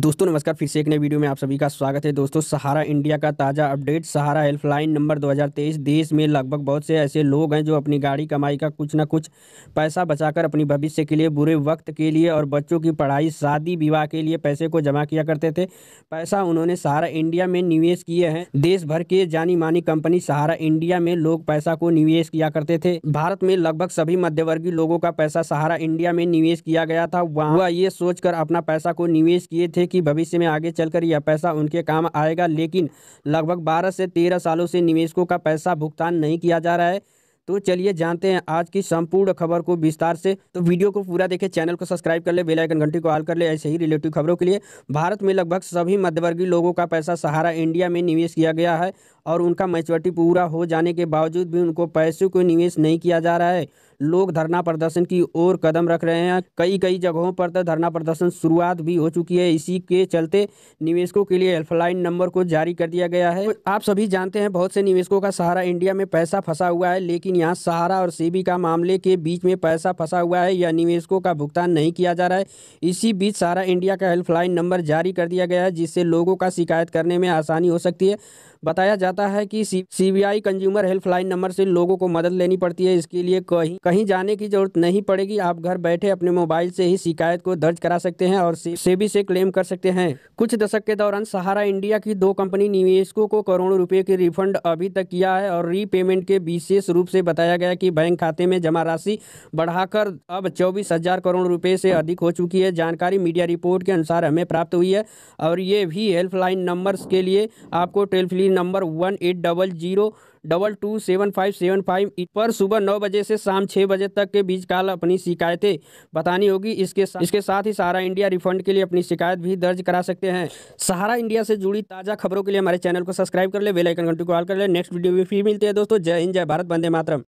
दोस्तों नमस्कार फिर से एक नए वीडियो में आप सभी का स्वागत है दोस्तों सहारा इंडिया का ताज़ा अपडेट सहारा हेल्पलाइन नंबर 2023 देश में लगभग बहुत से ऐसे लोग हैं जो अपनी गाड़ी कमाई का कुछ ना कुछ पैसा बचाकर अपनी भविष्य के लिए बुरे वक्त के लिए और बच्चों की पढ़ाई शादी विवाह के लिए पैसे को जमा किया करते थे पैसा उन्होंने सहारा इंडिया में निवेश किए हैं देश भर के जानी मानी कंपनी सहारा इंडिया में लोग पैसा को निवेश किया करते थे भारत में लगभग सभी मध्यवर्गीय लोगों का पैसा सहारा इंडिया में निवेश किया गया था वह ये सोचकर अपना पैसा को निवेश किए थे कि भविष्य में आगे चलकर यह पैसा उनके काम आएगा लेकिन लगभग बारह से तेरह सालों से निवेशकों का पैसा भुगतान नहीं किया जा रहा है तो चलिए जानते हैं आज की संपूर्ण खबर को विस्तार से तो वीडियो को पूरा देखें चैनल को सब्सक्राइब कर ले बेल आइकन घंटी को ऑल कर ले ऐसे ही रिलेटिव खबरों के लिए भारत में लगभग सभी मध्यवर्गीय लोगों का पैसा सहारा इंडिया में निवेश किया गया है और उनका मैच्योरिटी पूरा हो जाने के बावजूद भी उनको पैसों को निवेश नहीं किया जा रहा है लोग धरना प्रदर्शन की ओर कदम रख रहे हैं कई कई जगहों पर तो धरना प्रदर्शन शुरुआत भी हो चुकी है इसी के चलते निवेशकों के लिए हेल्पलाइन नंबर को जारी कर दिया गया है आप सभी जानते हैं बहुत से निवेशकों का सहारा इंडिया में पैसा फंसा हुआ है लेकिन यहाँ सहारा और सेबी का मामले के बीच में पैसा फंसा हुआ है या निवेशकों का भुगतान नहीं किया जा रहा है इसी बीच सहारा इंडिया का हेल्पलाइन नंबर जारी कर दिया गया है जिससे लोगों का शिकायत करने में आसानी हो सकती है बताया जाता है कि सीबीआई कंज्यूमर हेल्पलाइन नंबर से लोगों को मदद लेनी पड़ती है इसके लिए कहीं कहीं जाने की जरूरत नहीं पड़ेगी आप घर बैठे अपने मोबाइल से ही शिकायत को दर्ज करा सकते हैं और सेबी से क्लेम कर सकते हैं कुछ दशक के दौरान सहारा इंडिया की दो कंपनी निवेशकों को करोड़ों रुपए के रिफंड अभी तक किया है और रीपेमेंट के विशेष रूप से बताया गया कि बैंक खाते में जमा राशि बढ़ाकर अब चौबीस हजार करोड़ रुपए से अधिक हो चुकी है जानकारी मीडिया रिपोर्ट के अनुसार हमें प्राप्त हुई है और ये भी हेल्पलाइन नंबर के लिए आपको telephone free number one eight double zero double two seven five seven five पर सुबह नौ बजे से शाम छः बजे तक के बीच काल अपनी शिकायतें बतानी होगी इसके सा, इसके साथ ही सहारा इंडिया रिफंड के लिए अपनी शिकायत भी दर्ज करा सकते हैं सहारा इंडिया से जुड़ी ताज़ा खबरों के लिए हमारे चैनल को सब्सक्राइब कर ले बेलाइकन घंटी को कॉल कर ले नेक्स्ट वीडियो में फिर मिलते हैं दोस्तों जय हिंद जय भारत बंदे मातरम